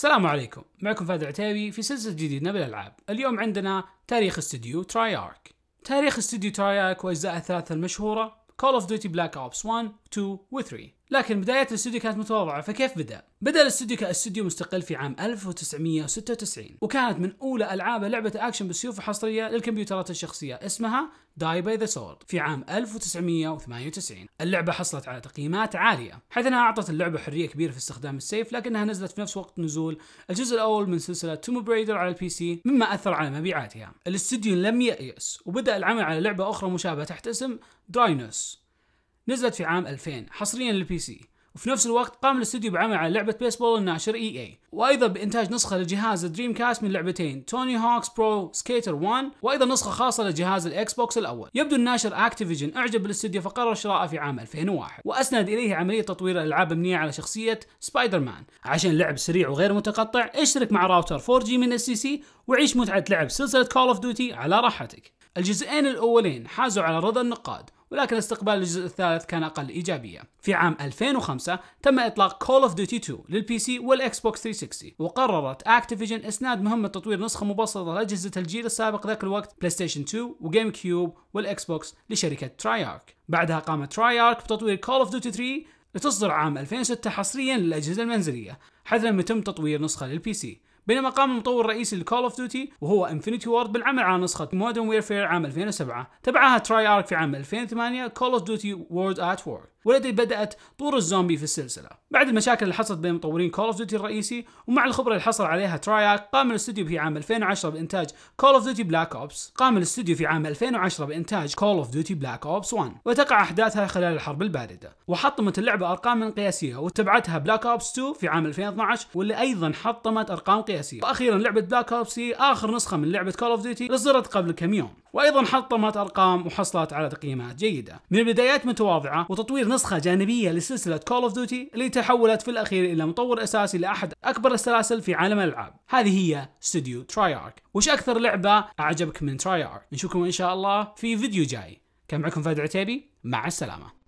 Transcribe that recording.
السلام عليكم معكم فهد العتيبي في سلسلة جديدة بالألعاب اليوم عندنا تاريخ استوديو تراي ارك تاريخ استوديو تراي ارك واجزاء الثلاثة المشهورة Call of Duty Black Ops 1, 2 و 3 لكن بداية الاستوديو كانت متواضعة فكيف بدأ؟ بدأ الاستوديو كاستوديو مستقل في عام 1996 وكانت من أولى ألعاب لعبة أكشن بالسيوف الحصرية للكمبيوترات الشخصية اسمها داي باي ذا سورد في عام 1998 اللعبة حصلت على تقييمات عالية حيث أنها أعطت اللعبة حرية كبيرة في استخدام السيف لكنها نزلت في نفس وقت نزول الجزء الأول من سلسلة توم بريدر على البي سي مما أثر على مبيعاتها الاستوديو لم ييأس وبدأ العمل على لعبة أخرى مشابهة تحت اسم دراينوس نزلت في عام 2000 حصريا للبي سي وفي نفس الوقت قام الاستوديو بعمل على لعبة بيسبول الناشر اي اي وايضا بانتاج نسخة لجهاز دريم كاست من لعبتين توني هوكس برو سكيتر 1 وايضا نسخة خاصة لجهاز الاكس بوكس الاول يبدو الناشر اكتيفيجن اعجب بالاستوديو فقرر شراءه في عام 2001 واسند اليه عملية تطوير الالعاب مبنية على شخصية سبايدر مان عشان لعب سريع وغير متقطع اشترك مع راوتر 4 جي من اس سي وعيش متعة لعب سلسلة كول اوف ديوتي على راحتك الجزئين الاولين حازوا على رضا النقاد ولكن استقبال الجزء الثالث كان أقل إيجابية. في عام 2005 تم إطلاق Call of Duty 2 للبي سي والإكس بوكس 360 وقررت أكتيفيجن إسناد مهمة تطوير نسخة مبسطة لأجهزة الجيل السابق ذاك الوقت بلاي ستيشن 2 وجيم كيوب والإكس بوكس لشركة ارك. بعدها قامت ارك بتطوير Call of Duty 3 لتصدر عام 2006 حصريا للأجهزة المنزلية حيث لم يتم تطوير نسخة للبي سي بينما قام المطور الرئيسي لكول اوف ديوتي وهو انفنتي وورد بالعمل على نسخه مودرن ويرفير عام 2007 تبعها تراي ارك في عام 2008 كول اوف ديوتي وورد ات وورد والتي بدأت طور الزومبي في السلسلة بعد المشاكل اللي حصلت بين مطورين كول اوف ديوتي الرئيسي ومع الخبرة اللي حصل عليها تراياك قام الاستوديو في عام 2010 بإنتاج كول اوف ديوتي بلاك اوبس قام الاستوديو في عام 2010 بإنتاج كول اوف ديوتي بلاك اوبس 1 وتقع أحداثها خلال الحرب الباردة وحطمت اللعبة أرقاما قياسية واتبعتها بلاك اوبس 2 في عام 2012 واللي أيضا حطمت أرقام قياسية وأخيرا لعبة بلاك اوبس هي آخر نسخة من لعبة كول اوف ديوتي اصدرت قبل كم يوم وايضا حطمت ارقام وحصلت على تقييمات جيده من بدايات متواضعه وتطوير نسخه جانبيه لسلسله كول اوف ديوتي اللي تحولت في الاخير الى مطور اساسي لاحد اكبر السلاسل في عالم الالعاب هذه هي استوديو ارك وش اكثر لعبه اعجبك من تراي ارك نشوفكم ان شاء الله في فيديو جاي كان معكم فهد عتيبي مع السلامه